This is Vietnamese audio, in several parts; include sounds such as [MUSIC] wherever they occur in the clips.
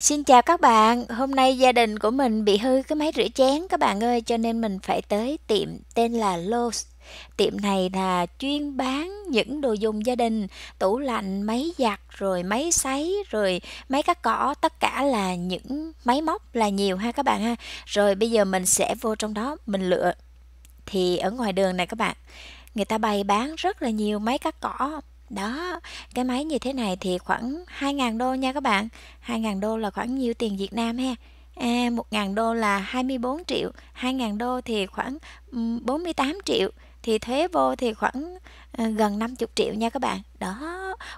Xin chào các bạn, hôm nay gia đình của mình bị hư cái máy rửa chén các bạn ơi cho nên mình phải tới tiệm tên là Lowe's. Tiệm này là chuyên bán những đồ dùng gia đình, tủ lạnh, máy giặt, rồi máy sấy, rồi máy cắt cỏ, tất cả là những máy móc là nhiều ha các bạn ha. Rồi bây giờ mình sẽ vô trong đó mình lựa. Thì ở ngoài đường này các bạn, người ta bày bán rất là nhiều máy cắt cỏ, đó, cái máy như thế này thì khoảng 2.000 đô nha các bạn 2.000 đô là khoảng nhiêu tiền Việt Nam ha à, 1.000 đô là 24 triệu 2.000 đô thì khoảng 48 ừ, triệu Thì thuế vô thì khoảng ờ, gần 50 triệu nha các bạn Đó,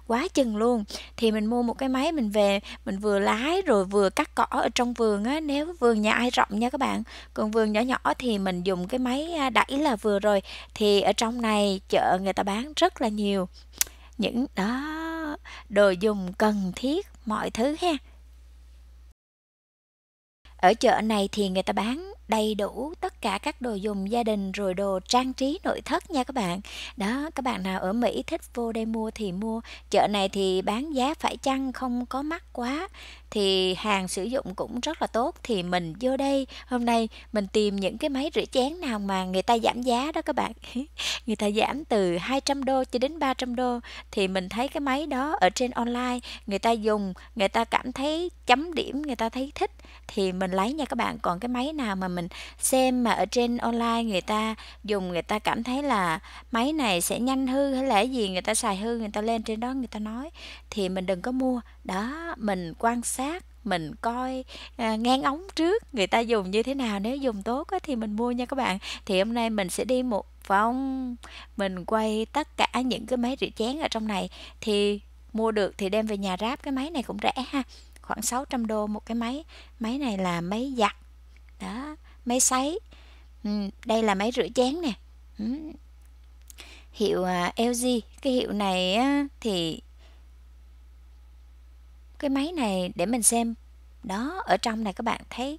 quá chừng luôn Thì mình mua một cái máy mình về Mình vừa lái rồi vừa cắt cỏ ở trong vườn á Nếu vườn nhà ai rộng nha các bạn Còn vườn nhỏ nhỏ thì mình dùng cái máy à, đẩy là vừa rồi Thì ở trong này chợ người ta bán rất là nhiều những đó đồ dùng cần thiết mọi thứ ha ở chợ này thì người ta bán đầy đủ tất cả các đồ dùng gia đình rồi đồ trang trí nội thất nha các bạn đó các bạn nào ở mỹ thích vô đây mua thì mua chợ này thì bán giá phải chăng không có mắc quá thì hàng sử dụng cũng rất là tốt thì mình vô đây hôm nay mình tìm những cái máy rửa chén nào mà người ta giảm giá đó các bạn [LAUGHS] người ta giảm từ 200 đô cho đến 300 đô thì mình thấy cái máy đó ở trên online người ta dùng người ta cảm thấy chấm điểm người ta thấy thích thì mình lấy nha các bạn còn cái máy nào mà mình xem mà ở trên online người ta dùng người ta cảm thấy là máy này sẽ nhanh hư hay là gì người ta xài hư người ta lên trên đó người ta nói thì mình đừng có mua đó mình quan sát sát mình coi à, ngang ống trước người ta dùng như thế nào nếu dùng tốt á, thì mình mua nha các bạn thì hôm nay mình sẽ đi một vòng mình quay tất cả những cái máy rửa chén ở trong này thì mua được thì đem về nhà ráp cái máy này cũng rẻ ha khoảng 600 đô một cái máy máy này là máy giặt đó máy sấy ừ, đây là máy rửa chén nè ừ. hiệu à, LG cái hiệu này á, thì cái máy này để mình xem đó ở trong này các bạn thấy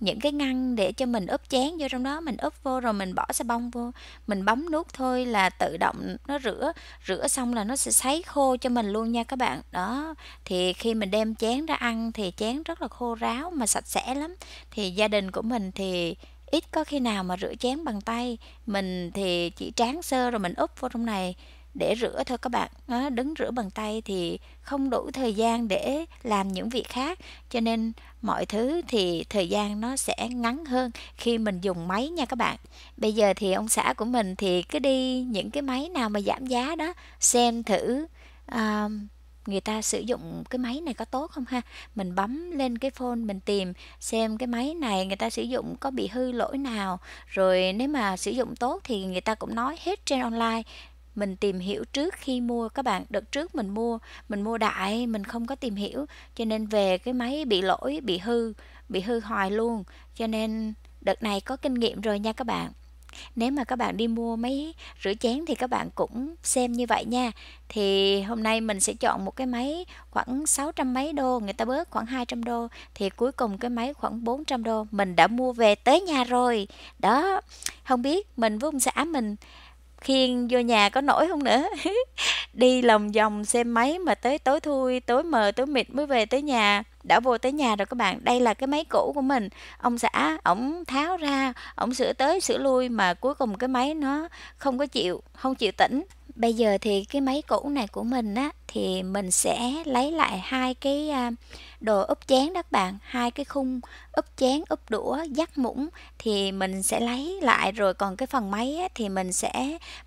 những cái ngăn để cho mình ướp chén vô trong đó mình ướp vô rồi mình bỏ xà bông vô mình bấm nút thôi là tự động nó rửa rửa xong là nó sẽ sấy khô cho mình luôn nha các bạn đó thì khi mình đem chén ra ăn thì chén rất là khô ráo mà sạch sẽ lắm thì gia đình của mình thì ít có khi nào mà rửa chén bằng tay mình thì chỉ tráng sơ rồi mình úp vô trong này để rửa thôi các bạn đó, đứng rửa bằng tay thì không đủ thời gian để làm những việc khác cho nên mọi thứ thì thời gian nó sẽ ngắn hơn khi mình dùng máy nha các bạn bây giờ thì ông xã của mình thì cứ đi những cái máy nào mà giảm giá đó xem thử uh, người ta sử dụng cái máy này có tốt không ha mình bấm lên cái phone mình tìm xem cái máy này người ta sử dụng có bị hư lỗi nào rồi nếu mà sử dụng tốt thì người ta cũng nói hết trên online mình tìm hiểu trước khi mua các bạn đợt trước mình mua mình mua đại mình không có tìm hiểu cho nên về cái máy bị lỗi bị hư bị hư hoài luôn cho nên đợt này có kinh nghiệm rồi nha các bạn nếu mà các bạn đi mua máy rửa chén thì các bạn cũng xem như vậy nha thì hôm nay mình sẽ chọn một cái máy khoảng 600 mấy đô người ta bớt khoảng 200 đô thì cuối cùng cái máy khoảng 400 đô mình đã mua về tới nhà rồi đó không biết mình với ông xã mình khiêng vô nhà có nổi không nữa [LAUGHS] đi lòng vòng xem máy mà tới tối thui tối mờ tối mịt mới về tới nhà đã vô tới nhà rồi các bạn đây là cái máy cũ của mình ông xã ổng tháo ra ổng sửa tới sửa lui mà cuối cùng cái máy nó không có chịu không chịu tỉnh bây giờ thì cái máy cũ này của mình á thì mình sẽ lấy lại hai cái à, đồ úp chén đó các bạn hai cái khung úp chén úp đũa dắt muỗng thì mình sẽ lấy lại rồi còn cái phần máy ấy, thì mình sẽ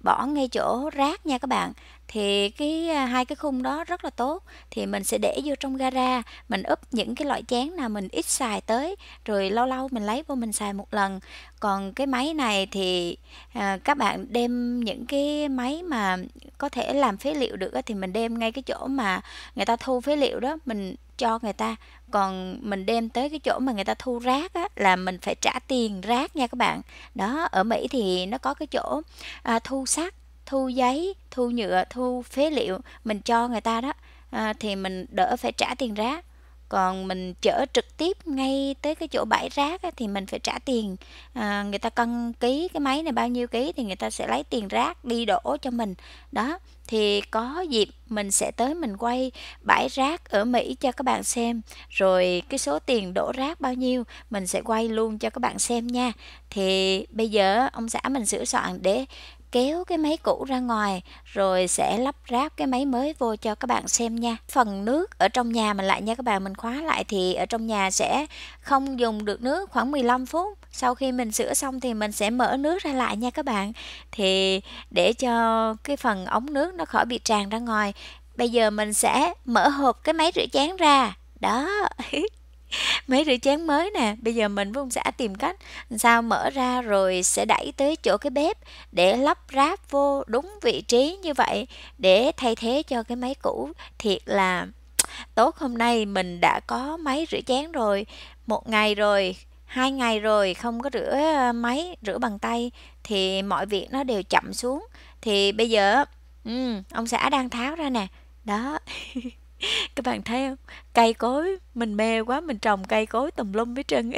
bỏ ngay chỗ rác nha các bạn thì cái à, hai cái khung đó rất là tốt thì mình sẽ để vô trong gara mình úp những cái loại chén nào mình ít xài tới rồi lâu lâu mình lấy vô mình xài một lần còn cái máy này thì à, các bạn đem những cái máy mà có thể làm phế liệu được thì mình đem ngay cái cái chỗ mà người ta thu phế liệu đó mình cho người ta còn mình đem tới cái chỗ mà người ta thu rác á, là mình phải trả tiền rác nha các bạn đó ở Mỹ thì nó có cái chỗ à, thu sắt thu giấy thu nhựa thu phế liệu mình cho người ta đó à, thì mình đỡ phải trả tiền rác còn mình chở trực tiếp ngay tới cái chỗ bãi rác thì mình phải trả tiền à, người ta cân ký cái máy này bao nhiêu ký thì người ta sẽ lấy tiền rác đi đổ cho mình đó thì có dịp mình sẽ tới mình quay bãi rác ở Mỹ cho các bạn xem rồi cái số tiền đổ rác bao nhiêu mình sẽ quay luôn cho các bạn xem nha thì bây giờ ông xã mình sửa soạn để kéo cái máy cũ ra ngoài rồi sẽ lắp ráp cái máy mới vô cho các bạn xem nha phần nước ở trong nhà mình lại nha các bạn mình khóa lại thì ở trong nhà sẽ không dùng được nước khoảng 15 phút sau khi mình sửa xong thì mình sẽ mở nước ra lại nha các bạn thì để cho cái phần ống nước nó khỏi bị tràn ra ngoài bây giờ mình sẽ mở hộp cái máy rửa chén ra đó [LAUGHS] [LAUGHS] mấy rửa chén mới nè bây giờ mình với ông xã tìm cách sao mở ra rồi sẽ đẩy tới chỗ cái bếp để lắp ráp vô đúng vị trí như vậy để thay thế cho cái máy cũ thiệt là [TSK] tốt hôm nay mình đã có máy rửa chén rồi một ngày rồi hai ngày rồi không có rửa ờ, máy rửa bằng tay thì mọi việc nó đều chậm xuống thì bây giờ ừ, ông xã đang tháo ra nè đó [LAUGHS] [LAUGHS] các bạn thấy không cây cối mình mê quá mình trồng cây cối tùm lum với trưng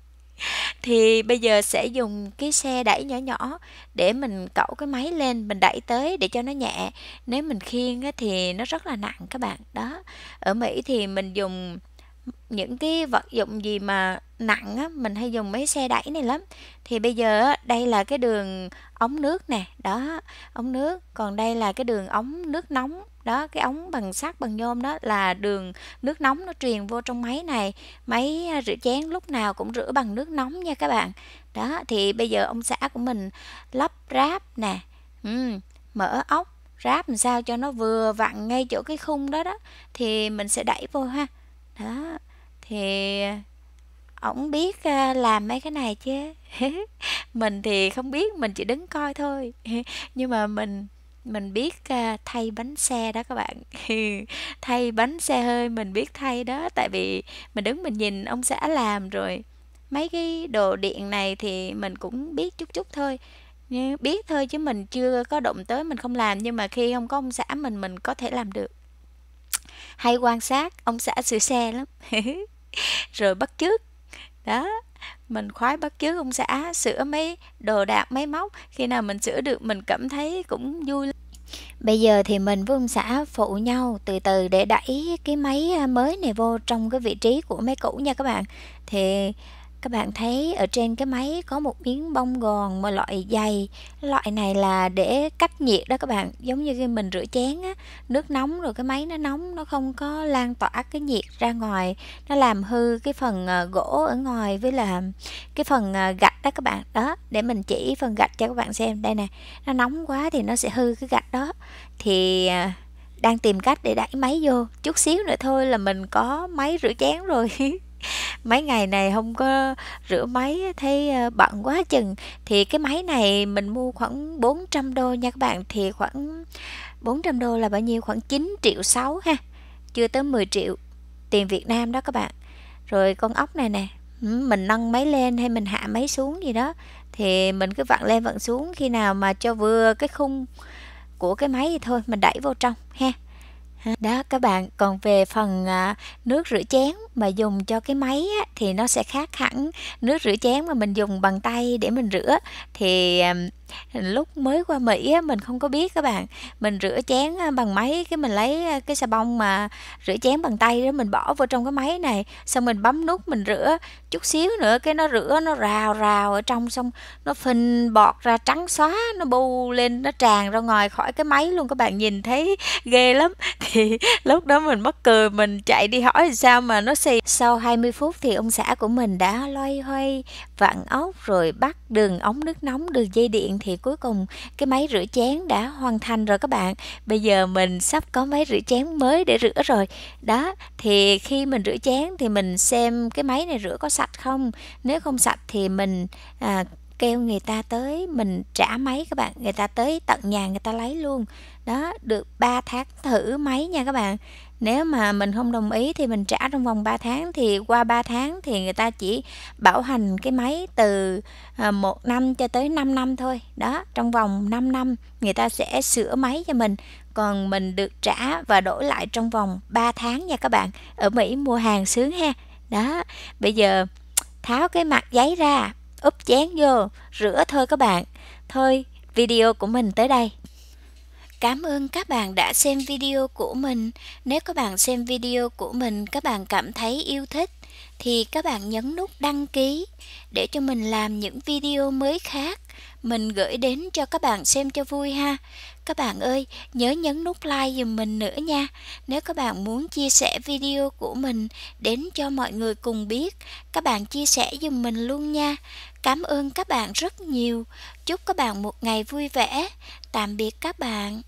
[LAUGHS] thì bây giờ sẽ dùng cái xe đẩy nhỏ nhỏ để mình cẩu cái máy lên mình đẩy tới để cho nó nhẹ nếu mình khiêng thì nó rất là nặng các bạn đó ở mỹ thì mình dùng những cái vật dụng gì mà nặng á, mình hay dùng mấy xe đẩy này lắm thì bây giờ đây là cái đường ống nước nè đó ống nước còn đây là cái đường ống nước nóng đó cái ống bằng sắt bằng nhôm đó là đường nước nóng nó truyền vô trong máy này máy à, rửa chén lúc nào cũng rửa bằng nước nóng nha các bạn đó thì bây giờ ông xã của mình lắp ráp nè ừ, mở ốc ráp làm sao cho nó vừa vặn ngay chỗ cái khung đó đó thì mình sẽ đẩy vô ha đó thì ổng biết làm mấy cái này chứ [LAUGHS] mình thì không biết mình chỉ đứng coi thôi [LAUGHS] nhưng mà mình mình biết thay bánh xe đó các bạn [LAUGHS] thay bánh xe hơi mình biết thay đó tại vì mình đứng mình nhìn ông xã làm rồi mấy cái đồ điện này thì mình cũng biết chút chút thôi biết thôi chứ mình chưa có động tới mình không làm nhưng mà khi không có ông xã mình mình có thể làm được hay quan sát ông xã sửa xe lắm [LAUGHS] rồi bắt chước đó mình khoái bắt chước ông xã sửa mấy đồ đạc máy móc khi nào mình sửa được mình cảm thấy cũng vui lắm. Bây giờ thì mình với ông xã phụ nhau từ từ để đẩy cái máy mới này vô trong cái vị trí của máy cũ nha các bạn. Thì các bạn thấy ở trên cái máy có một miếng bông gòn mà loại dày loại này là để cách nhiệt đó các bạn giống như khi mình rửa chén á nước nóng rồi cái máy nó nóng nó không có lan tỏa cái nhiệt ra ngoài nó làm hư cái phần ờ, gỗ ở ngoài với là cái phần ờ, gạch đó các bạn đó để mình chỉ phần gạch cho các bạn xem đây nè nó nóng quá thì nó sẽ hư cái gạch đó thì ờ, đang tìm cách để đẩy máy vô chút xíu nữa thôi là mình có máy rửa chén rồi [LAUGHS] mấy ngày này không có rửa máy thấy ờ, bận quá chừng thì cái máy này mình mua khoảng 400 đô nha các bạn thì khoảng 400 đô là bao nhiêu khoảng 9 triệu 6 ha chưa tới 10 triệu tiền Việt Nam đó các bạn rồi con ốc này nè mình nâng máy lên hay mình hạ máy xuống gì đó thì mình cứ vặn lên vặn xuống khi nào mà cho vừa cái khung của cái máy thì thôi mình đẩy vô trong ha đó các bạn còn về phần à, nước rửa chén mà dùng cho cái máy á, thì nó sẽ khác hẳn nước rửa chén mà mình dùng bằng tay để mình rửa thì lúc mới qua Mỹ á, mình không có biết các bạn mình rửa chén à, bằng máy cái mình lấy à, cái xà bông mà rửa chén bằng tay đó mình bỏ vào trong cái máy này xong mình bấm nút mình rửa chút xíu nữa cái nó rửa nó rào rào ở trong xong nó phình bọt ra trắng xóa nó bu lên nó tràn ra ngoài khỏi cái máy luôn các bạn nhìn thấy ghê lắm [LAUGHS] thì lúc đó mình mắc cười mình chạy đi hỏi sao mà nó xì sau 20 phút thì ông xã của mình đã loay hoay vặn ốc rồi bắt đường ống nước nóng đường dây điện thì cuối cùng cái máy rửa chén đã hoàn thành rồi các bạn bây giờ mình sắp có máy rửa chén mới để rửa rồi đó thì khi mình rửa chén thì mình xem cái máy này rửa có sạch không nếu không sạch thì mình à, kêu người ta tới mình trả máy các bạn người ta tới tận nhà người ta lấy luôn đó được 3 tháng thử máy nha các bạn nếu mà mình không đồng ý thì mình trả trong vòng 3 tháng thì qua 3 tháng thì người ta chỉ bảo hành cái máy từ ờ, một năm cho tới 5 năm thôi đó trong vòng 5 năm người ta sẽ sửa máy cho mình còn mình được trả và đổi lại trong vòng 3 tháng nha các bạn ở Mỹ mua hàng sướng ha đó bây giờ tháo cái mặt giấy ra úp chén vô, rửa thôi các bạn. Thôi, video của mình tới đây. Cảm ơn các bạn đã xem video của mình. Nếu các bạn xem video của mình các bạn cảm thấy yêu thích thì các bạn nhấn nút đăng ký để cho mình làm những video mới khác mình gửi đến cho các bạn xem cho vui ha. Các bạn ơi, nhớ nhấn nút like giùm mình nữa nha. Nếu các bạn muốn chia sẻ video của mình đến cho mọi người cùng biết, các bạn chia sẻ giùm mình luôn nha. Cảm ơn các bạn rất nhiều. Chúc các bạn một ngày vui vẻ. Tạm biệt các bạn.